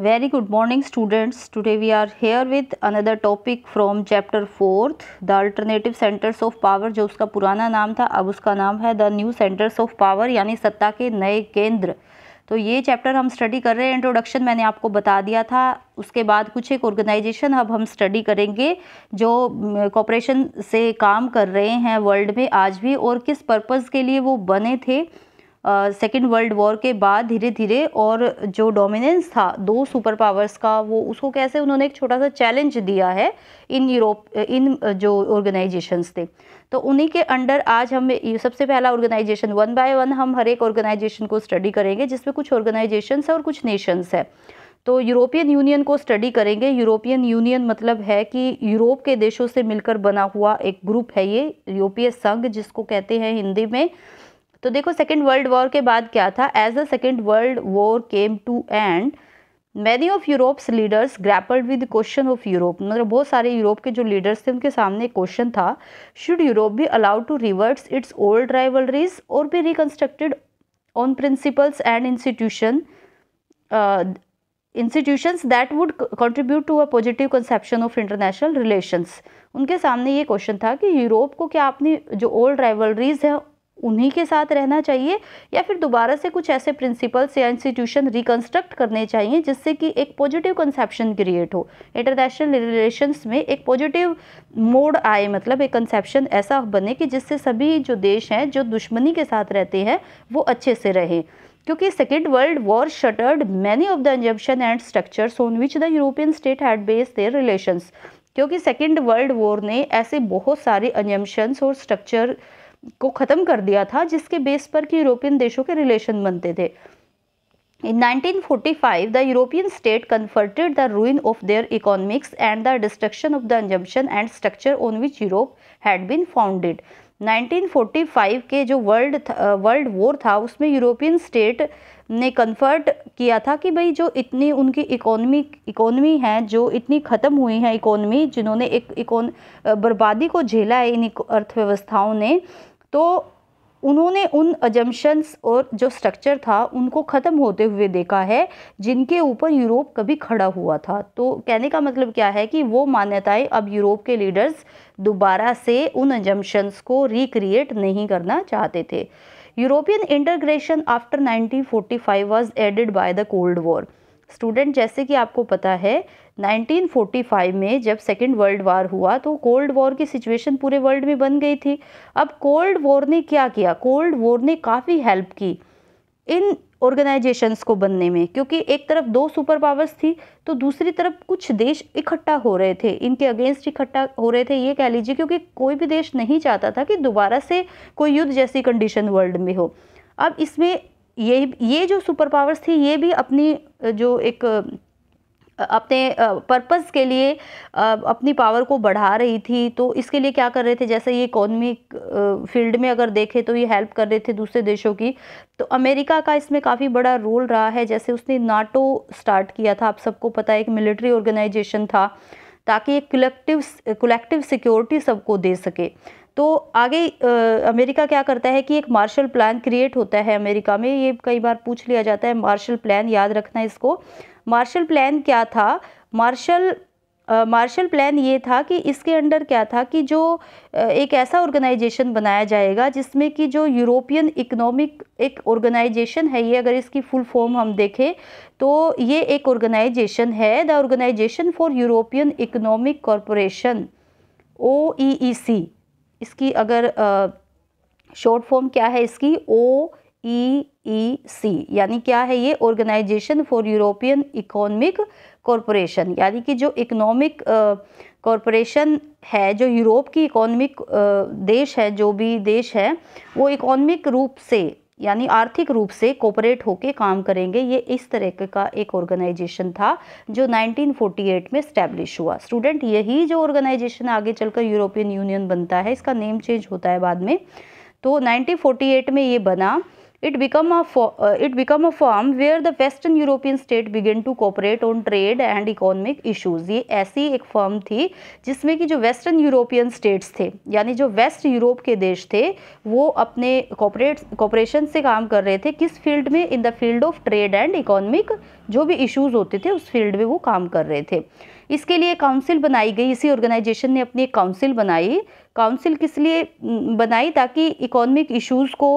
very good morning students today we are here with another topic from chapter fourth the alternative centres of power जो उसका पुराना नाम था अब उसका नाम है the new centres of power यानी सत्ता के नए केंद्र तो ये चैप्टर हम स्टडी कर रहे हैं इंट्रोडक्शन मैंने आपको बता दिया था उसके बाद कुछ एक ऑर्गेनाइजेशन अब हम स्टडी करेंगे जो कॉपरेशन से काम कर रहे हैं वर्ल्ड में आज भी और किस पर्पज़ के लिए वो बने थे सेकेंड वर्ल्ड वॉर के बाद धीरे धीरे और जो डोमिनेंस था दो सुपर पावर्स का वो उसको कैसे उन्होंने एक छोटा सा चैलेंज दिया है इन यूरोप इन जो ऑर्गेनाइजेशंस थे तो उन्हीं के अंडर आज हम सबसे पहला ऑर्गेनाइजेशन वन बाय वन हम हर एक ऑर्गेनाइजेशन को स्टडी करेंगे जिसमें कुछ ऑर्गेनाइजेशंस है और कुछ नेशंस है तो यूरोपियन यूनियन को स्टडी करेंगे यूरोपियन यूनियन मतलब है कि यूरोप के देशों से मिलकर बना हुआ एक ग्रुप है ये यूरोपीय संघ जिसको कहते हैं हिंदी में तो देखो सेकेंड वर्ल्ड वॉर के बाद क्या था as the Second World War came to end many of Europe's leaders grappled with question of Europe मतलब बहुत सारे यूरोप के जो लीडर्स थे उनके सामने क्वेश्चन था should Europe be allowed to reverts its old rivalries or be reconstructed on principles and institution institutions that would contribute to a positive conception of international relations उनके सामने ये क्वेश्चन था कि यूरोप को क्या अपनी जो ओल्ड राइवलरीज हैं उन्हीं के साथ रहना चाहिए या फिर दोबारा से कुछ ऐसे प्रिंसिपल्स या इंस्टीट्यूशन रिकन्स्ट्रक्ट करने चाहिए जिससे कि एक पॉजिटिव कंसेप्शन क्रिएट हो इंटरनेशनल रिलेशंस में एक पॉजिटिव मोड आए मतलब एक कंसेप्शन ऐसा बने कि जिससे सभी जो देश हैं जो दुश्मनी के साथ रहते हैं वो अच्छे से रहें क्योंकि Second World War shattered many of the assumptions and structures on which the European state had base their relations क्योंकि सेकेंड वर्ल्ड वॉर ने ऐसे बहुत सारे अनियमशंस और स्ट्रक्चर को ख़त्म कर दिया था जिसके बेस पर कि यूरोपियन देशों के रिलेशन बनते थे in 1945, the European state confronted the ruin of their economics and the destruction of the assumption and structure on which Europe had been founded 1945 के जो वर्ल्ड वर्ल्ड वॉर था उसमें यूरोपियन स्टेट ने confer किया था कि भाई जो इतनी उनकी इकोनॉमी इकोनॉमी है जो इतनी ख़त्म हुई है इकोनॉमी जिन्होंने एक इकोन बर्बादी को झेला है इन अर्थव्यवस्थाओं ने तो उन्होंने उन अजम्पन्स और जो स्ट्रक्चर था उनको ख़त्म होते हुए देखा है जिनके ऊपर यूरोप कभी खड़ा हुआ था तो कहने का मतलब क्या है कि वो मान्यताएं अब यूरोप के लीडर्स दोबारा से उन अजम्पन्स को रिक्रिएट नहीं करना चाहते थे European integration after 1945 was aided by the cold war student जैसे कि आपको पता है 1945 में जब सेकेंड वर्ल्ड वार हुआ तो कोल्ड वॉर की सिचुएशन पूरे वर्ल्ड में बन गई थी अब कोल्ड वॉर ने क्या किया कोल्ड वॉर ने काफ़ी हेल्प की इन ऑर्गेनाइजेशंस को बनने में क्योंकि एक तरफ दो सुपर पावर्स थी तो दूसरी तरफ कुछ देश इकट्ठा हो रहे थे इनके अगेंस्ट इकट्ठा हो रहे थे ये कह लीजिए क्योंकि कोई भी देश नहीं चाहता था कि दोबारा से कोई युद्ध जैसी कंडीशन वर्ल्ड में हो अब इसमें ये ये जो सुपर पावर्स थी ये भी अपनी जो एक अपने पर्पस के लिए अपनी पावर को बढ़ा रही थी तो इसके लिए क्या कर रहे थे जैसे ये इकोनॉमिक फील्ड में अगर देखें तो ये हेल्प कर रहे थे दूसरे देशों की तो अमेरिका का इसमें काफ़ी बड़ा रोल रहा है जैसे उसने नाटो स्टार्ट किया था आप सबको पता है एक मिलिट्री ऑर्गेनाइजेशन था ताकि एक कलेक्टिव कलेक्टिव सिक्योरिटी सबको दे सके तो आगे आ, अमेरिका क्या करता है कि एक मार्शल प्लान क्रिएट होता है अमेरिका में ये कई बार पूछ लिया जाता है मार्शल प्लान याद रखना इसको मार्शल प्लान क्या था मार्शल मार्शल प्लान ये था कि इसके अंडर क्या था कि जो एक ऐसा ऑर्गेनाइजेशन बनाया जाएगा जिसमें कि जो यूरोपियन इकोनॉमिक एक ऑर्गेनाइजेशन है ये अगर इसकी फुल फॉर्म हम देखें तो ये एक ऑर्गेनाइजेशन है the Organisation for European Economic Corporation O E E C इसकी अगर शॉर्ट फॉर्म क्या है इसकी ओ ई ई e सी यानी क्या है ये Organisation for European Economic Corporation यानी कि जो इकोनॉमिक कॉरपोरेशन है जो यूरोप की इकोनॉमिक देश है जो भी देश है वो इकोनॉमिक रूप से यानी आर्थिक रूप से कोऑपरेट होके काम करेंगे ये इस तरह का एक ऑर्गेनाइजेशन था जो 1948 में स्टैब्लिश हुआ स्टूडेंट यही जो ऑर्गेनाइजेशन आगे चलकर यूरोपियन यूनियन बनता है इसका नेम चेंज होता है बाद में तो 1948 में ये बना it become a become a form where the western European state began to began on trade and economic and ये ऐसी एक फर्म थी जिसमें कि जो वेस्टर्न यूरोपियन स्टेट्स थे यानी जो वेस्ट यूरोप के देश थे वो अपने कॉपरेट कॉपरेशन से काम कर रहे थे किस फील्ड में in the field of trade and economic जो भी इशूज़ होते थे उस फील्ड में वो काम कर रहे थे इसके लिए काउंसिल बनाई गई इसी ऑर्गेनाइजेशन ने अपनी एक काउंसिल बनाई काउंसिल किस लिए बनाई ताकि इकोनॉमिक इश्यूज़ को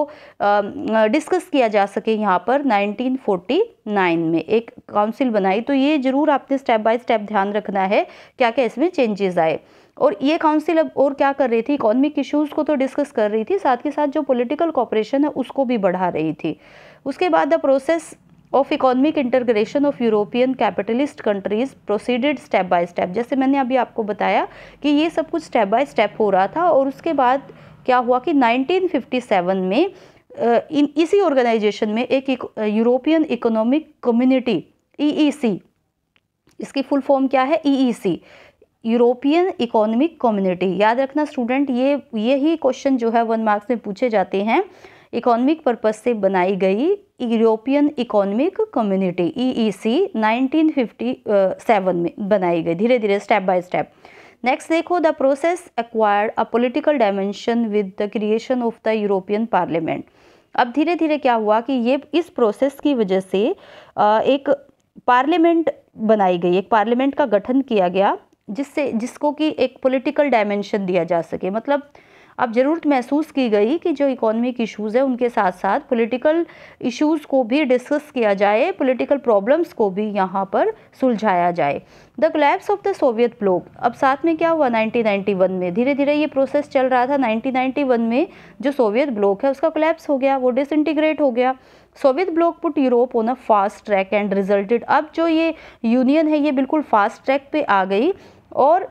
डिस्कस किया जा सके यहाँ पर 1949 में एक काउंसिल बनाई तो ये ज़रूर आपने स्टेप बाय स्टेप ध्यान रखना है क्या क्या इसमें चेंजेस आए और ये काउंसिल अब और क्या कर रही थी इकोनॉमिक इश्यूज़ को तो डिस्कस कर रही थी साथ के साथ जो पॉलिटिकल कॉपरेशन है उसको भी बढ़ा रही थी उसके बाद the process of economic integration of European capitalist countries proceeded step by step जैसे मैंने अभी आपको बताया कि ये सब कुछ स्टेप बाय स्टेप हो रहा था और उसके बाद क्या हुआ कि 1957 में इन इसी ऑर्गेनाइजेशन में एक यूरोपियन इकोनॉमिक कम्युनिटी ईईसी इसकी फुल फॉर्म क्या है ईईसी यूरोपियन इकोनॉमिक कम्युनिटी याद रखना स्टूडेंट ये ये ही क्वेश्चन जो है वन मार्क्स में पूछे जाते हैं इकोनॉमिक पर्पज़ से बनाई गई यूरोपियन इकोनॉमिक कम्युनिटी ईईसी 1957 में बनाई गई धीरे धीरे स्टेप बाय स्टेप नेक्स्ट देखो the process acquired a political dimension with the creation of the European Parliament अब धीरे धीरे क्या हुआ कि ये इस प्रोसेस की वजह से एक पार्लियामेंट बनाई गई एक पार्लियामेंट का गठन किया गया जिससे जिसको कि एक पॉलिटिकल डायमेंशन दिया जा सके मतलब अब ज़रूरत महसूस की गई कि जो इकोनॉमिक इश्यूज़ है उनके साथ साथ पॉलिटिकल इश्यूज़ को भी डिस्कस किया जाए पॉलिटिकल प्रॉब्लम्स को भी यहाँ पर सुलझाया जाए the collapse of the Soviet bloc अब साथ में क्या हुआ 1991 में धीरे धीरे ये प्रोसेस चल रहा था 1991 में जो सोवियत ब्लॉक है उसका क्लैप्स हो गया वो डिसइंटीग्रेट हो गया Soviet bloc put Europe on a fast track and resulted अब जो ये यूनियन है ये बिल्कुल फास्ट ट्रैक पे आ गई और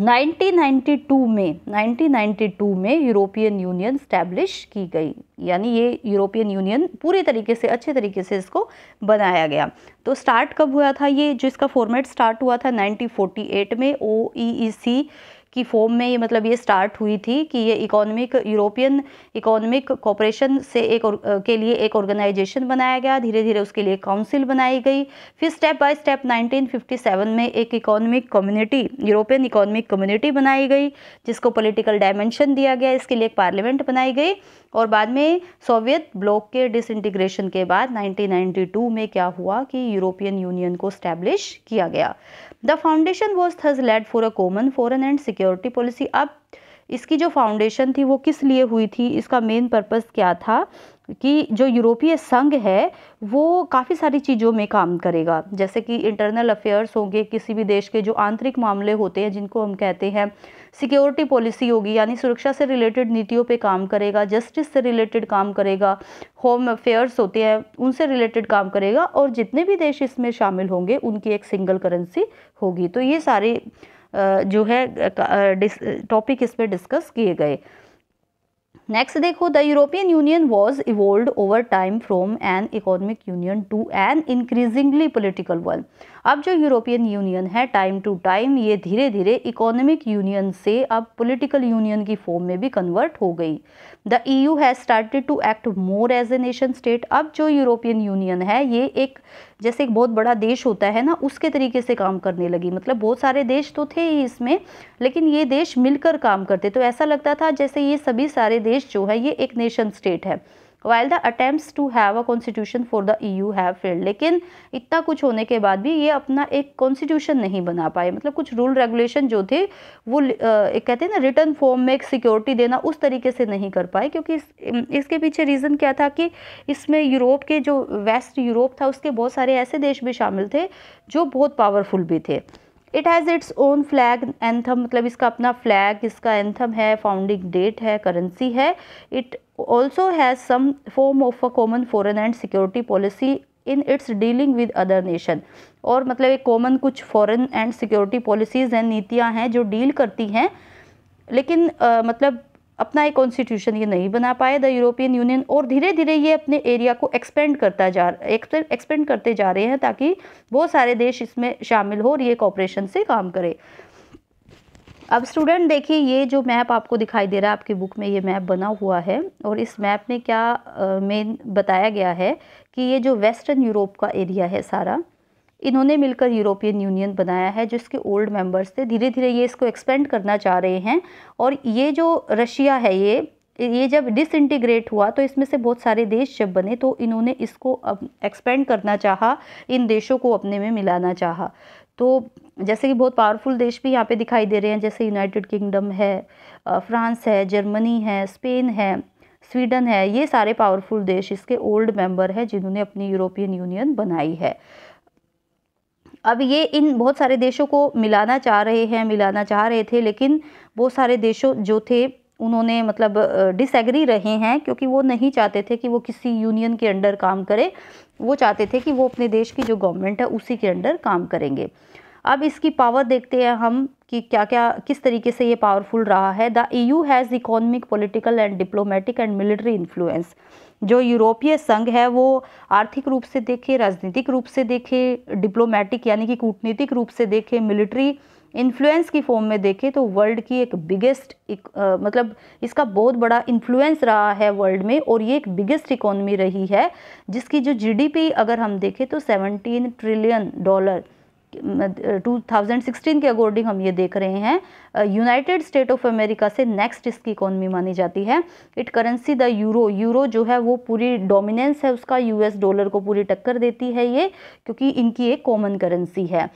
1992 में 1992 में यूरोपियन यूनियन स्टैब्लिश की गई यानी ये यूरोपियन यूनियन पूरी तरीके से अच्छे तरीके से इसको बनाया गया तो स्टार्ट कब हुआ था ये जो इसका फॉर्मेट स्टार्ट हुआ था 1948 में ओ ई ई सी की फॉर्म में ये मतलब ये स्टार्ट हुई थी कि ये इकोनॉमिक यूरोपियन इकोनॉमिक कॉपरेशन से एक के लिए एक ऑर्गेनाइजेशन बनाया गया धीरे धीरे उसके लिए काउंसिल बनाई गई फिर स्टेप बाय स्टेप 1957 में एक economic community European Economic Community बनाई गई जिसको पोलिटिकल डायमेंशन दिया गया इसके लिए एक पार्लियामेंट बनाई गई और बाद में सोवियत ब्लॉक के डिसइंटीग्रेशन के बाद 1992 में क्या हुआ कि यूरोपियन यूनियन को स्टैब्लिश किया गया the foundation was thus laid for a common foreign and security policy अब इसकी जो फाउंडेशन थी वो किस लिए हुई थी इसका मेन पर्पस क्या था कि जो यूरोपीय संघ है वो काफ़ी सारी चीज़ों में काम करेगा जैसे कि इंटरनल अफेयर्स होंगे किसी भी देश के जो आंतरिक मामले होते हैं जिनको हम कहते हैं सिक्योरिटी पॉलिसी होगी यानी सुरक्षा से रिलेटेड नीतियों पे काम करेगा जस्टिस से रिलेटेड काम करेगा होम अफेयर्स होते हैं उनसे रिलेटेड काम करेगा और जितने भी देश इसमें शामिल होंगे उनकी एक सिंगल करेंसी होगी तो ये सारे जो है टॉपिक इस पर डिस्कस किए गए नेक्स्ट देखो the European Union was evolved over time from an economic union to an increasingly political one अब जो यूरोपियन यूनियन है टाइम टू टाइम ये धीरे धीरे इकोनॉमिक यूनियन से अब पोलिटिकल यूनियन की फॉर्म में भी कन्वर्ट हो गई the E U has started to act more as a nation state अब जो यूरोपियन यूनियन है ये एक जैसे एक बहुत बड़ा देश होता है ना उसके तरीके से काम करने लगी मतलब बहुत सारे देश तो थे ही इसमें लेकिन ये देश मिलकर काम करते तो ऐसा लगता था जैसे ये सभी सारे देश जो है ये एक नेशन स्टेट है while the attempt to have a constitution for the E U have failed लेकिन इतना कुछ होने के बाद भी ये अपना एक कॉन्स्टिट्यूशन नहीं बना पाए मतलब कुछ रूल रेगुलेशन जो थे वो एक कहते हैं ना रिटर्न फॉर्म में एक सिक्योरिटी देना उस तरीके से नहीं कर पाए क्योंकि इस, इसके पीछे रीज़न क्या था कि इसमें यूरोप के जो वेस्ट यूरोप था उसके बहुत सारे ऐसे देश भी शामिल थे जो बहुत पावरफुल भी थे it has its own flag anthem मतलब इसका अपना फ्लैग इसका एंथम है फाउंडिंग डेट है करेंसी है it also has some form of a common foreign and security policy in its dealing with other nation और मतलब एक कॉमन कुछ foreign and security policies and नीतियाँ हैं जो डील करती हैं लेकिन आ, मतलब अपना एक कॉन्स्टिट्यूशन ये नहीं बना पाए द यूरोपियन यूनियन और धीरे धीरे ये अपने एरिया को एक्सपेंड करता जा एक्सपेंड करते जा रहे हैं ताकि बहुत सारे देश इसमें शामिल हो और ये कॉपरेशन से काम करे अब स्टूडेंट देखिए ये जो मैप आपको दिखाई दे रहा है आपकी बुक में ये मैप बना हुआ है और इस मैप में क्या मेन बताया गया है कि ये जो वेस्टर्न यूरोप का एरिया है सारा इन्होंने मिलकर यूरोपियन यूनियन बनाया है जो इसके ओल्ड मेंबर्स थे धीरे धीरे ये इसको एक्सपेंड करना चाह रहे हैं और ये जो रशिया है ये ये जब डिसइंटीग्रेट हुआ तो इसमें से बहुत सारे देश जब बने तो इन्होंने इसको एक्सपेंड करना चाहा इन देशों को अपने में मिलाना चाहा तो जैसे कि बहुत पावरफुल देश भी यहाँ पे दिखाई दे रहे हैं जैसे यूनाइटेड किंगडम है फ्रांस है जर्मनी है स्पेन है स्वीडन है ये सारे पावरफुल देश इसके ओल्ड मेंबर हैं जिन्होंने अपनी यूरोपियन यूनियन बनाई है अब ये इन बहुत सारे देशों को मिलाना चाह रहे हैं मिलाना चाह रहे थे लेकिन बहुत सारे देशों जो थे उन्होंने मतलब डिसएग्री रहे हैं क्योंकि वो नहीं चाहते थे कि वो किसी यूनियन के अंडर काम करे वो चाहते थे कि वो अपने देश की जो गवर्नमेंट है उसी के अंडर काम करेंगे अब इसकी पावर देखते हैं हम कि क्या क्या किस तरीके से ये पावरफुल रहा है the E U has economic political and diplomatic and military influence जो यूरोपीय संघ है वो आर्थिक रूप से देखे राजनीतिक रूप से देखे डिप्लोमेटिक यानी कि कूटनीतिक रूप से देखे मिलिट्री इन्फ्लुएंस की फॉर्म में देखे तो वर्ल्ड की एक बिगेस्ट एक, आ, मतलब इसका बहुत बड़ा इन्फ्लुएंस रहा है वर्ल्ड में और ये एक बिगेस्ट इकोनॉमी रही है जिसकी जो जीडीपी अगर हम देखें तो 17 ट्रिलियन डॉलर 2016 के अकॉर्डिंग हम ये देख रहे हैं यूनाइटेड स्टेट ऑफ अमेरिका से नेक्स्ट इसकी इकोनॉमी मानी जाती है it currency the euro euro जो है वो पूरी डोमिनेंस है उसका यूएस डॉलर को पूरी टक्कर देती है ये क्योंकि इनकी एक कॉमन करेंसी है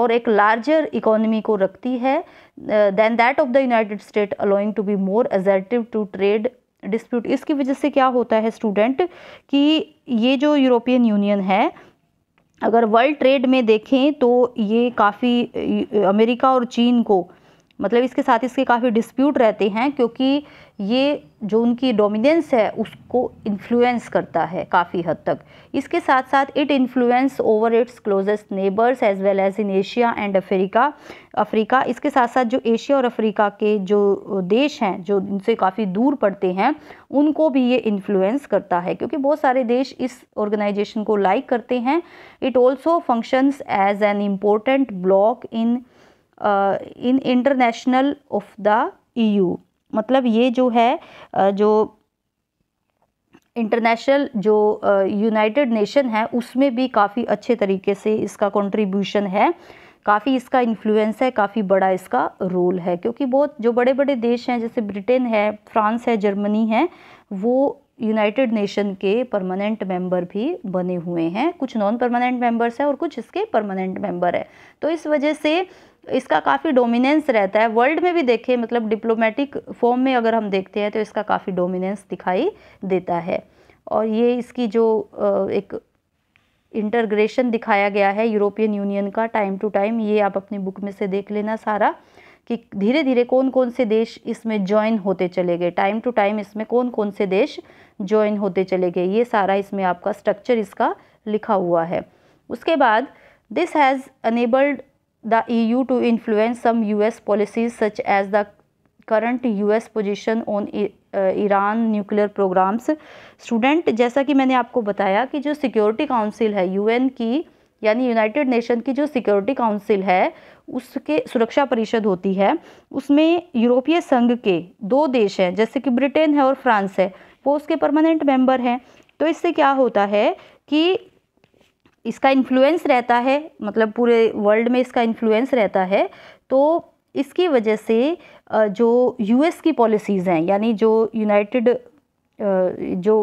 और एक लार्जर इकोनॉमी को रखती है than that of the United State allowing to be more assertive to trade dispute इसकी वजह से क्या होता है स्टूडेंट कि ये जो यूरोपियन यूनियन है अगर वर्ल्ड ट्रेड में देखें तो ये काफ़ी अमेरिका और चीन को मतलब इसके साथ इसके काफ़ी डिस्प्यूट रहते हैं क्योंकि ये जो उनकी डोमिनेंस है उसको इन्फ्लुएंस करता है काफ़ी हद तक इसके साथ साथ it influence over its closest neighbours as well as in Asia and Africa Africa इसके साथ साथ जो एशिया और अफ्रीका के जो देश हैं जो इनसे काफ़ी दूर पड़ते हैं उनको भी ये इन्फ्लुएंस करता है क्योंकि बहुत सारे देश इस ऑर्गेनाइजेशन को लाइक करते हैं it also functions as an important bloc in in international of the EU मतलब ये जो है जो इंटरनेशनल जो यूनाइटेड नेशन है उसमें भी काफ़ी अच्छे तरीके से इसका कंट्रीब्यूशन है काफ़ी इसका इन्फ्लुएंस है काफ़ी बड़ा इसका रोल है क्योंकि बहुत जो बड़े बड़े देश हैं जैसे ब्रिटेन है फ्रांस है जर्मनी है वो यूनाइटेड नेशन के परमानेंट मेंबर भी बने हुए हैं कुछ नॉन परमानेंट मेंबर्स हैं और कुछ इसके परमानेंट मेंबर हैं तो इस वजह से इसका काफ़ी डोमिनेंस रहता है वर्ल्ड में भी देखें मतलब डिप्लोमेटिक फॉर्म में अगर हम देखते हैं तो इसका काफ़ी डोमिनेंस दिखाई देता है और ये इसकी जो एक इंटरग्रेशन दिखाया गया है यूरोपियन यूनियन का टाइम टू टाइम ये आप अपनी बुक में से देख लेना सारा कि धीरे धीरे कौन कौन से देश इसमें ज्वाइन होते चले गए टाइम टू टाइम इसमें कौन कौन से देश ज्वाइन होते चले गए ये सारा इसमें आपका स्ट्रक्चर इसका लिखा हुआ है उसके बाद this has enabled to influence some U S policies such as the current U S position on Iran nuclear programmes student जैसा कि मैंने आपको बताया कि जो सिक्योरिटी काउंसिल है यू एन की यानी यूनाइटेड नेशन की जो सिक्योरिटी काउंसिल है उसके सुरक्षा परिषद होती है उसमें यूरोपीय संघ के दो देश हैं जैसे कि ब्रिटेन है और फ्रांस है वो उसके परमानेंट मेंबर हैं तो इससे क्या होता है कि इसका इन्फ्लुएंस रहता है मतलब पूरे वर्ल्ड में इसका इन्फ्लुएंस रहता है तो इसकी वजह से जो यूएस की पॉलिसीज़ हैं यानी जो यूनाइटेड जो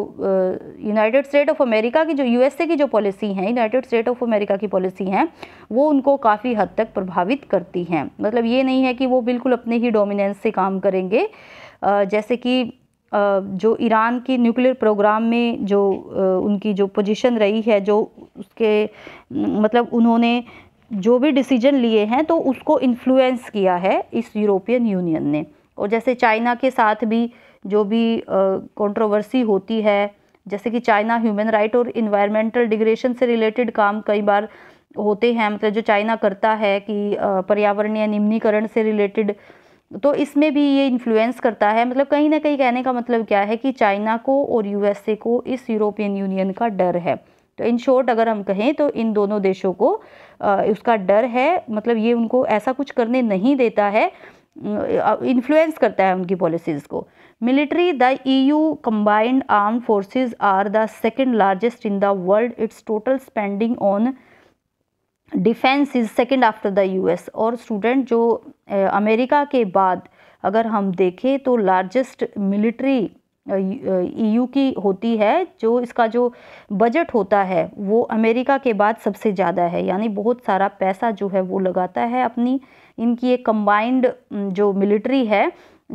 यूनाइटेड स्टेट ऑफ अमेरिका की जो यूएसए की जो पॉलिसी हैं यूनाइटेड स्टेट ऑफ अमेरिका की पॉलिसी हैं वो उनको काफ़ी हद तक प्रभावित करती हैं मतलब ये नहीं है कि वो बिल्कुल अपने ही डोमिनेंस से काम करेंगे जैसे कि जो ईरान की न्यूक्लियर प्रोग्राम में जो उनकी जो पोजीशन रही है जो उसके मतलब उन्होंने जो भी डिसीजन लिए हैं तो उसको इन्फ्लुएंस किया है इस यूरोपियन यूनियन ने और जैसे चाइना के साथ भी जो भी कंट्रोवर्सी होती है जैसे कि चाइना ह्यूमन राइट और इन्वायरमेंटल डिग्रेशन से रिलेटेड काम कई बार होते हैं मतलब जो चाइना करता है कि पर्यावरणीय निम्नीकरण से रिलेटेड तो इसमें भी ये इन्फ्लुएंस करता है मतलब कहीं ना कहीं कहने का मतलब क्या है कि चाइना को और यूएसए को इस यूरोपियन यूनियन का डर है तो इन शॉर्ट अगर हम कहें तो इन दोनों देशों को उसका डर है मतलब ये उनको ऐसा कुछ करने नहीं देता है इन्फ्लुएंस करता है उनकी पॉलिसीज़ को military the EU combined arm forces are the second largest in the world its total spending on defence is second after the US और स्टूडेंट जो अमेरिका के बाद अगर हम देखें तो लार्जेस्ट मिलिट्री ईयू की होती है जो इसका जो बजट होता है वो अमेरिका के बाद सबसे ज़्यादा है यानी बहुत सारा पैसा जो है वो लगाता है अपनी इनकी एक कंबाइंड जो मिलिट्री है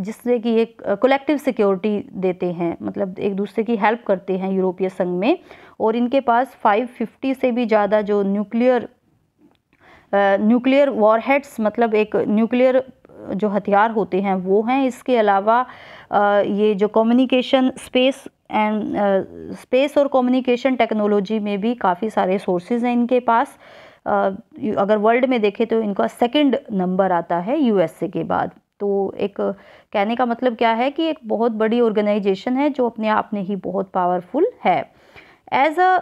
जिससे कि एक कलेक्टिव सिक्योरिटी देते हैं मतलब एक दूसरे की हेल्प करते हैं यूरोपीय संघ में और इनके पास 550 से भी ज़्यादा जो न्यूक्लियर न्यूक्लियर वॉरहेड्स मतलब एक न्यूक्लियर जो हथियार होते हैं वो हैं इसके अलावा ये जो कम्युनिकेशन स्पेस एंड स्पेस और कम्युनिकेशन टेक्नोलॉजी में भी काफ़ी सारे सोर्सेज हैं इनके पास अगर वर्ल्ड में देखें तो इनका सेकंड नंबर आता है यूएसए के बाद तो एक कहने का मतलब क्या है कि एक बहुत बड़ी ऑर्गेनाइजेशन है जो अपने आप में ही बहुत पावरफुल है एज अ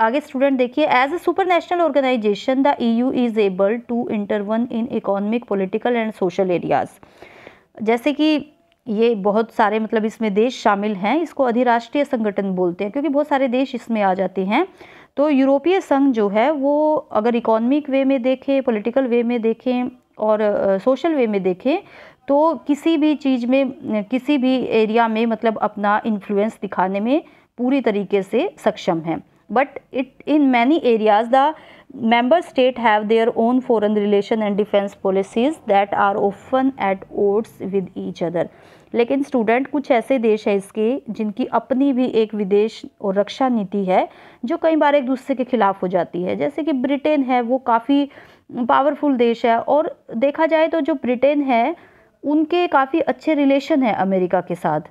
आगे स्टूडेंट देखिए as a super national organisation the EU is able to intervene in economic political and social areas जैसे कि ये बहुत सारे मतलब इसमें देश शामिल हैं इसको अधिराष्ट्रीय संगठन बोलते हैं क्योंकि बहुत सारे देश इसमें आ जाते हैं तो यूरोपीय संघ जो है वो अगर इकोनॉमिक वे में देखें पॉलिटिकल वे में देखें और सोशल वे में देखें तो किसी भी चीज़ में किसी भी एरिया में मतलब अपना इन्फ्लुएंस दिखाने में पूरी तरीके से सक्षम है but it in many areas the member state have their own foreign relation and defense policies that are often at odds with each other लेकिन स्टूडेंट कुछ ऐसे देश है इसके जिनकी अपनी भी एक विदेश और रक्षा नीति है जो कई बार एक दूसरे के खिलाफ हो जाती है जैसे कि ब्रिटेन है वो काफ़ी पावरफुल देश है और देखा जाए तो जो ब्रिटेन है उनके काफ़ी अच्छे रिलेशन है अमेरिका के साथ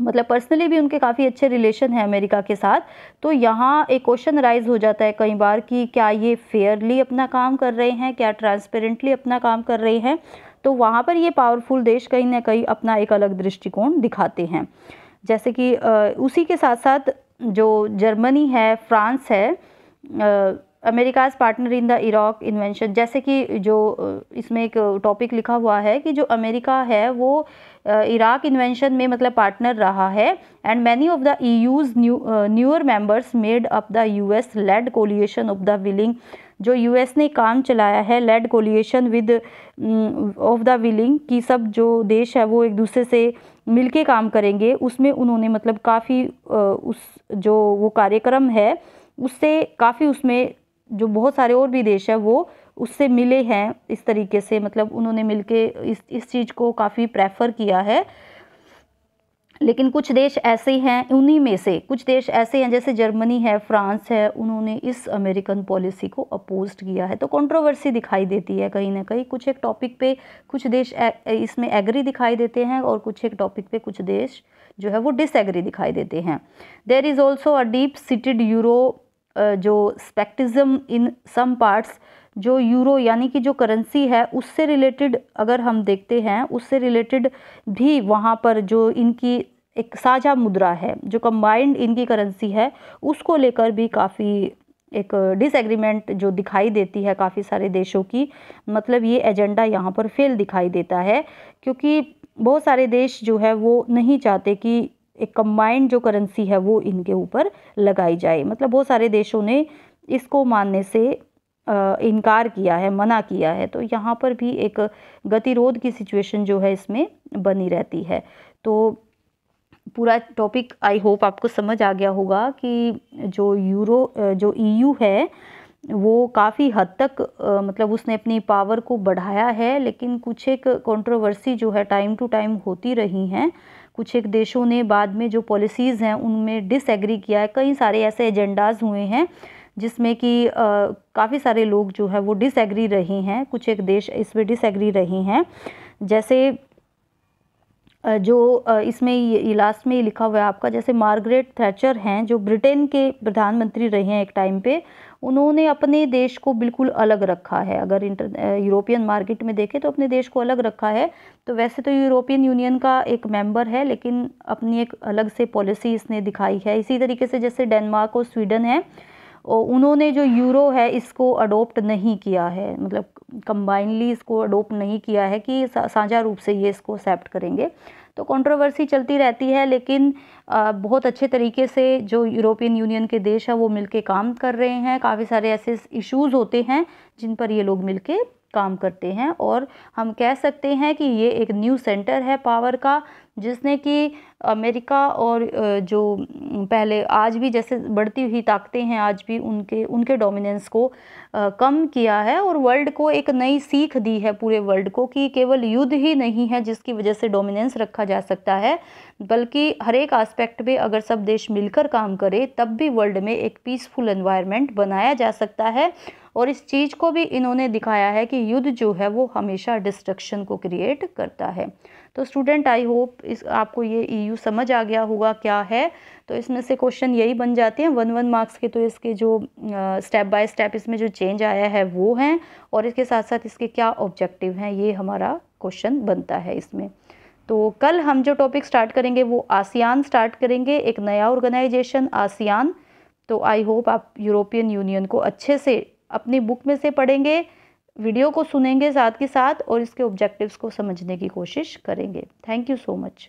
मतलब पर्सनली भी उनके काफ़ी अच्छे रिलेशन हैं अमेरिका के साथ तो यहाँ एक क्वेश्चन राइज हो जाता है कई बार कि क्या ये फेयरली अपना काम कर रहे हैं क्या ट्रांसपेरेंटली अपना काम कर रहे हैं तो वहाँ पर ये पावरफुल देश कहीं ना कहीं अपना एक अलग दृष्टिकोण दिखाते हैं जैसे कि उसी के साथ साथ जो जर्मनी है फ्रांस है America's partner in the Iraq invention जैसे कि जो इसमें एक टॉपिक लिखा हुआ है कि जो अमेरिका है वो इराक इन्वेंशन में मतलब पार्टनर रहा है and many of the uh new newer members made up the U S led coalition of the willing जो यू एस ने काम चलाया है led coalition with of the willing कि सब जो देश है वो एक दूसरे से मिल के काम करेंगे उसमें उन्होंने मतलब काफ़ी उस जो वो कार्यक्रम है उससे काफ़ी उसमें जो बहुत सारे और भी देश हैं वो उससे मिले हैं इस तरीके से मतलब उन्होंने मिलके इस इस चीज़ को काफ़ी प्रेफर किया है लेकिन कुछ देश ऐसे हैं उन्हीं में से कुछ देश ऐसे हैं जैसे जर्मनी है फ्रांस है उन्होंने इस अमेरिकन पॉलिसी को अपोज किया है तो कंट्रोवर्सी दिखाई देती है कहीं ना कहीं कुछ एक टॉपिक पे कुछ देश इसमें एग्री दिखाई देते हैं और कुछ एक टॉपिक पे कुछ देश जो है वो डिसएग्री दिखाई देते हैं there is also a deep seated Euroscepticism in some parts जो यूरो यानी कि जो करेंसी है उससे रिलेटेड अगर हम देखते हैं उससे रिलेटेड भी वहाँ पर जो इनकी एक साझा मुद्रा है जो कंबाइंड इनकी करेंसी है उसको लेकर भी काफ़ी एक डिसएग्रीमेंट जो दिखाई देती है काफ़ी सारे देशों की मतलब ये एजेंडा यहाँ पर फेल दिखाई देता है क्योंकि बहुत सारे देश जो है वो नहीं चाहते कि एक कम्बाइंड जो करेंसी है वो इनके ऊपर लगाई जाए मतलब बहुत सारे देशों ने इसको मानने से इनकार किया है मना किया है तो यहाँ पर भी एक गतिरोध की सिचुएशन जो है इसमें बनी रहती है तो पूरा टॉपिक आई होप आपको समझ आ गया होगा कि जो यूरो जो ईयू e है वो काफ़ी हद तक मतलब उसने अपनी पावर को बढ़ाया है लेकिन कुछ एक कंट्रोवर्सी जो है टाइम टू टाइम होती रही हैं कुछ एक देशों ने बाद में जो पॉलिसीज़ हैं उनमें डिसएग्री किया है कई सारे ऐसे एजेंडाज हुए हैं जिसमें कि काफ़ी सारे लोग जो है वो डिसएग्री रहे हैं कुछ एक देश इसमें डिसएग्री रहे हैं जैसे जो इसमें लास्ट में लिखा हुआ है आपका जैसे मार्गरेट थैचर हैं जो ब्रिटेन के प्रधानमंत्री रहे हैं एक टाइम पे उन्होंने अपने देश को बिल्कुल अलग रखा है अगर इंटर यूरोपियन मार्केट में देखें तो अपने देश को अलग रखा है तो वैसे तो यूरोपियन यूनियन का एक मेंबर है लेकिन अपनी एक अलग से पॉलिसी इसने दिखाई है इसी तरीके से जैसे डेनमार्क और स्वीडन है और उन्होंने जो यूरो है इसको अडोप्ट नहीं किया है मतलब कंबाइनली इसको अडोप्ट नहीं किया है कि साझा रूप से ये इसको एक्सेप्ट करेंगे तो कंट्रोवर्सी चलती रहती है लेकिन बहुत अच्छे तरीके से जो यूरोपियन यूनियन के देश है वो मिलके काम कर रहे हैं काफ़ी सारे ऐसे इश्यूज़ होते हैं जिन पर ये लोग मिलके काम करते हैं और हम कह सकते हैं कि ये एक न्यू सेंटर है पावर का जिसने कि अमेरिका और जो पहले आज भी जैसे बढ़ती हुई ताकतें हैं आज भी उनके उनके डोमिनेंस को कम किया है और वर्ल्ड को एक नई सीख दी है पूरे वर्ल्ड को कि केवल युद्ध ही नहीं है जिसकी वजह से डोमिनेंस रखा जा सकता है बल्कि हर एक आस्पेक्ट में अगर सब देश मिलकर काम करें तब भी वर्ल्ड में एक पीसफुल इन्वायरमेंट बनाया जा सकता है और इस चीज़ को भी इन्होंने दिखाया है कि युद्ध जो है वो हमेशा डिस्ट्रक्शन को क्रिएट करता है तो स्टूडेंट आई होप इस आपको ये ईयू समझ आ गया होगा क्या है तो इसमें से क्वेश्चन यही बन जाते हैं वन वन मार्क्स के तो इसके जो स्टेप बाय स्टेप इसमें जो चेंज आया है वो हैं और इसके साथ साथ इसके क्या ऑब्जेक्टिव हैं ये हमारा क्वेश्चन बनता है इसमें तो कल हम जो टॉपिक स्टार्ट करेंगे वो आसियान स्टार्ट करेंगे एक नया ऑर्गेनाइजेशन आसियान तो आई होप आप यूरोपियन यूनियन को अच्छे से अपनी बुक में से पढ़ेंगे वीडियो को सुनेंगे साथ के साथ और इसके ऑब्जेक्टिव्स को समझने की कोशिश करेंगे थैंक यू सो मच